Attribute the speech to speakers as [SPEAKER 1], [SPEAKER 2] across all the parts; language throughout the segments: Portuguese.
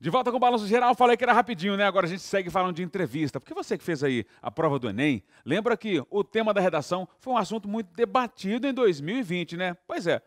[SPEAKER 1] De volta com o Balanço Geral, falei que era rapidinho, né? Agora a gente segue falando de entrevista. Porque você que fez aí a prova do Enem, lembra que o tema da redação foi um assunto muito debatido em 2020, né? Pois é,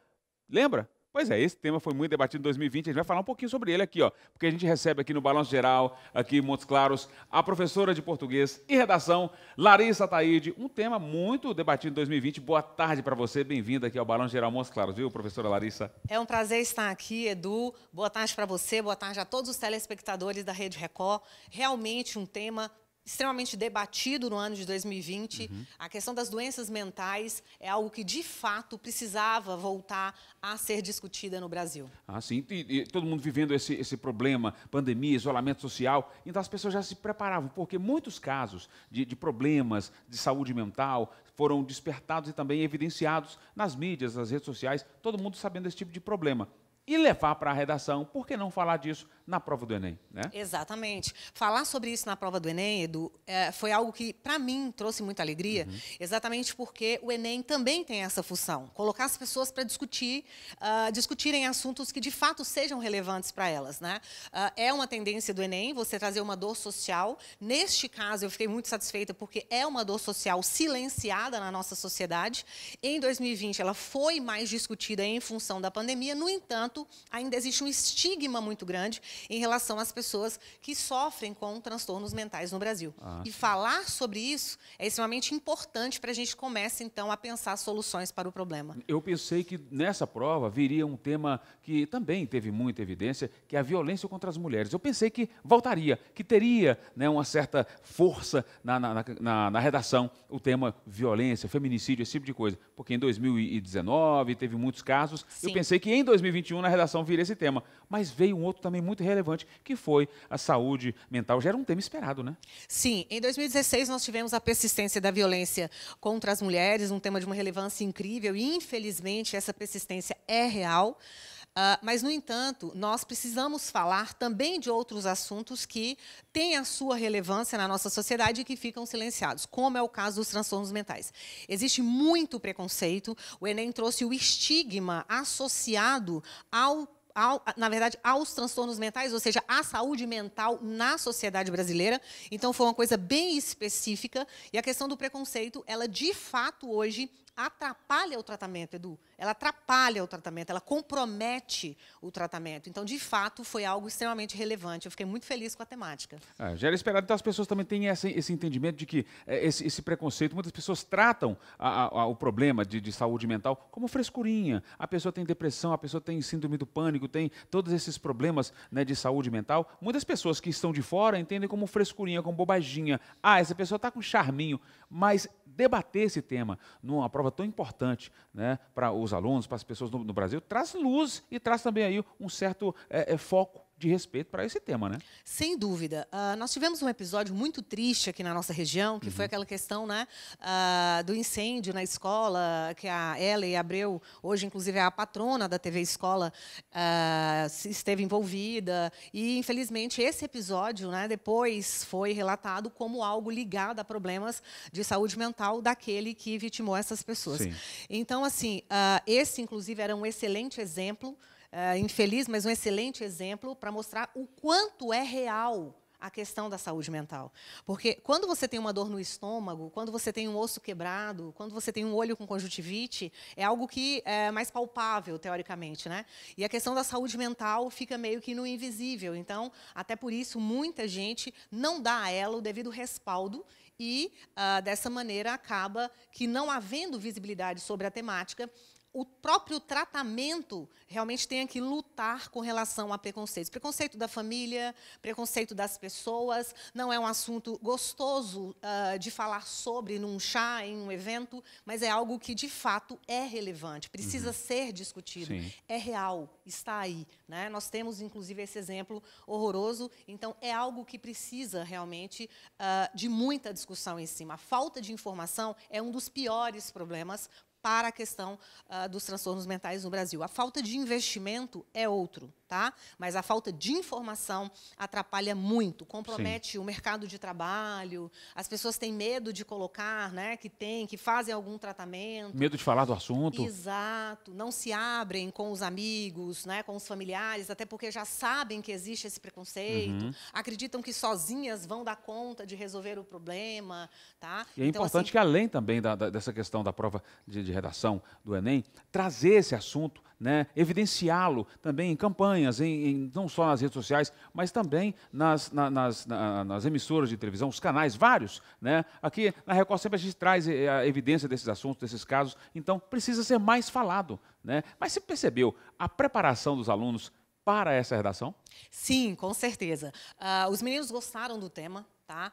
[SPEAKER 1] lembra? Pois é, esse tema foi muito debatido em 2020, a gente vai falar um pouquinho sobre ele aqui, ó, porque a gente recebe aqui no Balanço Geral, aqui em Montes Claros, a professora de português e redação, Larissa Taide, um tema muito debatido em 2020. Boa tarde para você, bem-vinda aqui ao Balanço Geral Montes Claros, viu, professora Larissa?
[SPEAKER 2] É um prazer estar aqui, Edu. Boa tarde para você, boa tarde a todos os telespectadores da Rede Record. Realmente um tema extremamente debatido no ano de 2020. Uhum. A questão das doenças mentais é algo que, de fato, precisava voltar a ser discutida no Brasil.
[SPEAKER 1] Ah, sim. E, e todo mundo vivendo esse, esse problema, pandemia, isolamento social. Então, as pessoas já se preparavam, porque muitos casos de, de problemas de saúde mental foram despertados e também evidenciados nas mídias, nas redes sociais, todo mundo sabendo desse tipo de problema e levar para a redação. Por que não falar disso na prova do Enem? Né?
[SPEAKER 2] Exatamente. Falar sobre isso na prova do Enem, Edu, é, foi algo que, para mim, trouxe muita alegria, uhum. exatamente porque o Enem também tem essa função colocar as pessoas para discutir, uh, discutirem assuntos que de fato sejam relevantes para elas. Né? Uh, é uma tendência do Enem você trazer uma dor social. Neste caso, eu fiquei muito satisfeita porque é uma dor social silenciada na nossa sociedade. Em 2020, ela foi mais discutida em função da pandemia, no entanto, entanto, ainda existe um estigma muito grande em relação às pessoas que sofrem com transtornos mentais no Brasil. Ah. E falar sobre isso é extremamente importante para a gente comece, então, a pensar soluções para o problema.
[SPEAKER 1] Eu pensei que nessa prova viria um tema que também teve muita evidência, que é a violência contra as mulheres. Eu pensei que voltaria, que teria né, uma certa força na, na, na, na redação o tema violência, feminicídio, esse tipo de coisa. Porque em 2019 teve muitos casos. Sim. Eu pensei que em 2021 na redação viria esse tema. Mas veio um outro também muito relevante, que foi a saúde mental. Já era um tema esperado, né?
[SPEAKER 2] Sim. Em 2016, nós tivemos a persistência da violência contra as mulheres, um tema de uma relevância incrível. E, infelizmente, essa persistência é real. Uh, mas, no entanto, nós precisamos falar também de outros assuntos que têm a sua relevância na nossa sociedade e que ficam silenciados, como é o caso dos transtornos mentais. Existe muito preconceito, o Enem trouxe o estigma associado ao ao, na verdade, aos transtornos mentais, ou seja, à saúde mental na sociedade brasileira. Então, foi uma coisa bem específica. E a questão do preconceito, ela de fato hoje atrapalha o tratamento, Edu. Ela atrapalha o tratamento, ela compromete o tratamento. Então, de fato, foi algo extremamente relevante. Eu fiquei muito feliz com a temática.
[SPEAKER 1] Ah, já era esperado. Então, as pessoas também têm esse entendimento de que é, esse, esse, preconceito, muitas pessoas tratam a, a, o problema de, de, saúde mental como frescurinha. A pessoa tem depressão, a pessoa tem síndrome do pânico, tem todos esses problemas né, de saúde mental. Muitas pessoas que estão de fora entendem como frescurinha, como bobaginha. Ah, essa pessoa está com charminho, mas debater esse tema numa prova tão importante né, para os alunos, para as pessoas no, no, Brasil, traz luz e traz também aí um certo é, é, foco de respeito para esse tema, né?
[SPEAKER 2] Sem dúvida. Uh, nós tivemos um episódio muito triste aqui na nossa região, que uhum. foi aquela questão né, uh, do incêndio na escola, que a Ellen Abreu, hoje inclusive é a patrona da TV Escola, uh, esteve envolvida. E, infelizmente, esse episódio né, depois foi relatado como algo ligado a problemas de saúde mental daquele que vitimou essas pessoas. Sim. Então, assim, esse, inclusive, era um excelente exemplo uh, infeliz, mas um excelente exemplo para mostrar o quanto é real a questão da saúde mental. Porque quando você tem uma dor no estômago, quando você tem um osso quebrado, quando você tem um olho com conjuntivite, é algo que é mais palpável, teoricamente, né? E a questão da saúde mental fica meio que no invisível. Então, até por isso, muita gente não dá a ela o devido respaldo e, uh, dessa maneira, acaba que, não havendo visibilidade sobre a temática, o próprio tratamento realmente tenha que lutar com relação a preconceitos. Preconceito da família, preconceito das pessoas, não é um assunto gostoso uh, de falar sobre num chá, em um evento, mas é algo que de fato é relevante, precisa uhum. ser discutido, Sim. é real, está aí. Né? Nós temos, inclusive, esse exemplo horroroso, então é algo que precisa realmente uh, de muita discussão em cima. A falta de informação é um dos piores problemas para a questão uh, dos transtornos mentais no Brasil. A falta de investimento é outro, tá? Mas a falta de informação atrapalha muito, compromete Sim. o mercado de trabalho. As pessoas têm medo de colocar, né? Que tem, que fazem algum tratamento.
[SPEAKER 1] Medo de falar do assunto.
[SPEAKER 2] Exato. Não se abrem com os amigos, né? Com os familiares, até porque já sabem que existe esse preconceito. Uhum. Acreditam que sozinhas vão dar conta de resolver o problema, tá? E é então, importante assim, que
[SPEAKER 1] além também da, da, dessa questão da prova de, de de redação do Enem, trazer esse assunto, né, evidenciá-lo também em campanhas, em, em, não só nas redes sociais, mas também nas, na, nas, na, nas emissoras de televisão, os canais, vários. Né? Aqui na Record sempre a gente traz eh, a evidência desses assuntos, desses casos, então precisa ser mais falado. Né? Mas você percebeu a preparação dos alunos para essa redação?
[SPEAKER 2] Sim, com certeza. Uh, os meninos gostaram do tema, Tá?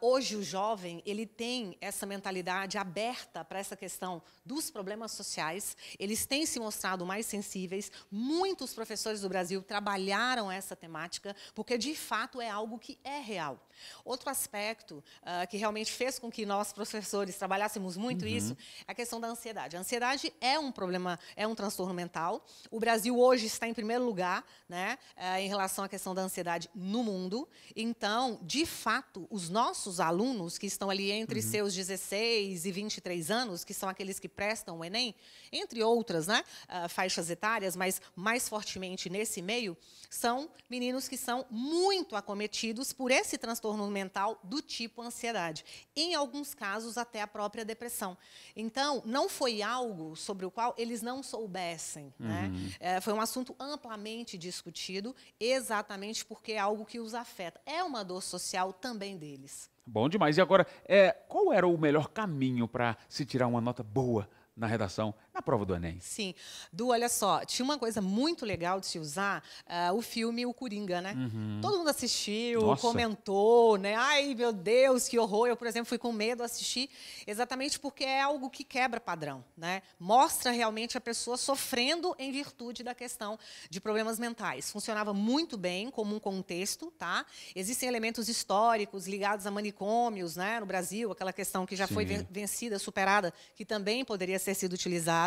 [SPEAKER 2] Uh, hoje o jovem ele tem essa mentalidade aberta para essa questão dos problemas sociais. Eles têm se mostrado mais sensíveis. Muitos professores do Brasil trabalharam essa temática porque de fato é algo que é real. Outro aspecto uh, que realmente fez com que nós professores trabalhássemos muito uhum. isso é a questão da ansiedade. A ansiedade é um problema, é um transtorno mental. O Brasil hoje está em primeiro lugar, né, uh, em relação à questão da ansiedade no mundo. Então, de fato, os nossos alunos, que estão ali entre uhum. seus 16 e 23 anos, que são aqueles que prestam o Enem, entre outras né, ah, faixas etárias, mas mais fortemente nesse meio, são meninos que são muito acometidos por esse transtorno mental do tipo ansiedade. Em alguns casos, até a própria depressão. Então, não foi algo sobre o qual eles não soubessem. Né? Uhum. Né? foi um assunto amplamente discutido, exatamente porque é algo que os afeta. É uma dor social também deles.
[SPEAKER 1] Bom demais. E agora, é, qual era o melhor caminho para se tirar uma nota boa na redação? a prova do Enem.
[SPEAKER 2] Sim. Du, olha só, tinha uma coisa muito legal de se usar, uh, o filme O Coringa, né? Uhum. Todo mundo assistiu, Nossa. comentou, né? Ai, meu Deus, que horror. Eu, por exemplo, fui com medo assistir, exatamente porque é algo que quebra padrão, né? Mostra realmente a pessoa sofrendo em virtude da questão de problemas mentais. Funcionava muito bem como um contexto, tá? Existem elementos históricos ligados a manicômios, né? No Brasil, aquela questão que já Sim. foi vencida, superada, que também poderia ser sido utilizada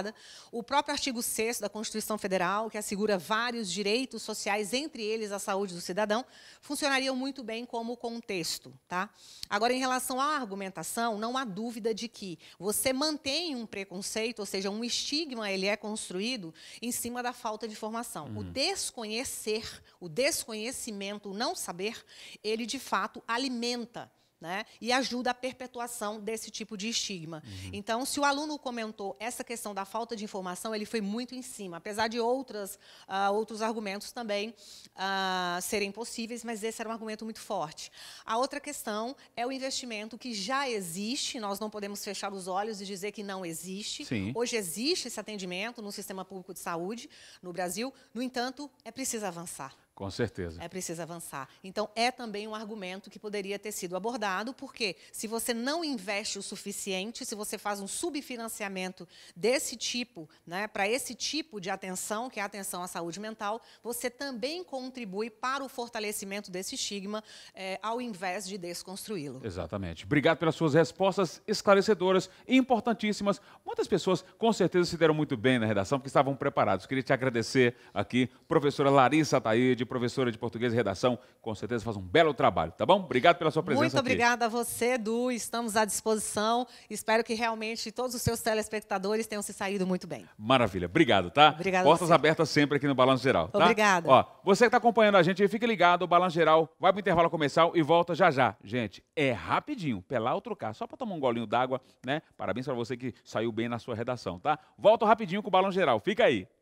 [SPEAKER 2] o próprio artigo 6 da Constituição Federal, que assegura vários direitos sociais, entre eles a saúde do cidadão, funcionariam muito bem como contexto. Tá? Agora, em relação à argumentação, não há dúvida de que você mantém um preconceito, ou seja, um estigma, ele é construído em cima da falta de formação. Uhum. O desconhecer, o desconhecimento, o não saber, ele de fato alimenta né? E ajuda a perpetuação desse tipo de estigma. Uhum. Então, se o aluno comentou essa questão da falta de informação, ele foi muito em cima, apesar de outras, uh, outros argumentos também uh, serem possíveis, mas esse era um argumento muito forte. A outra questão é o investimento que já existe, nós não podemos fechar os olhos e dizer que não existe. Sim. Hoje existe esse atendimento no sistema público de saúde no Brasil, no entanto, é preciso avançar.
[SPEAKER 1] Com certeza.
[SPEAKER 2] É preciso avançar. Então, é também um argumento que poderia ter sido abordado, porque se você não investe o suficiente, se você faz um subfinanciamento desse tipo, né, para esse tipo de atenção, que é a atenção à saúde mental, você também contribui para o fortalecimento desse estigma, é, ao invés de desconstruí-lo.
[SPEAKER 1] Exatamente. Obrigado pelas suas respostas esclarecedoras e importantíssimas. Muitas pessoas, com certeza, se deram muito bem na redação, porque estavam preparados. Queria te agradecer aqui, professora Larissa Taíde, professora de português e redação, com certeza faz um belo trabalho, tá bom? Obrigado pela sua presença. Muito obrigada
[SPEAKER 2] a você, Edu. Estamos à disposição. Espero que realmente todos os seus telespectadores tenham se saído muito bem.
[SPEAKER 1] Maravilha. Obrigado, tá? Obrigada Portas abertas sempre aqui no Balanço Geral, tá? Obrigada. Ó, você que está acompanhando a gente, fique ligado, o Balanço Geral vai para o intervalo comercial e volta já já. Gente, é rapidinho, pelar ou trocar, só para tomar um golinho d'água, né? Parabéns para você que saiu bem na sua redação, tá? Volto rapidinho com o Balanço Geral. Fica aí.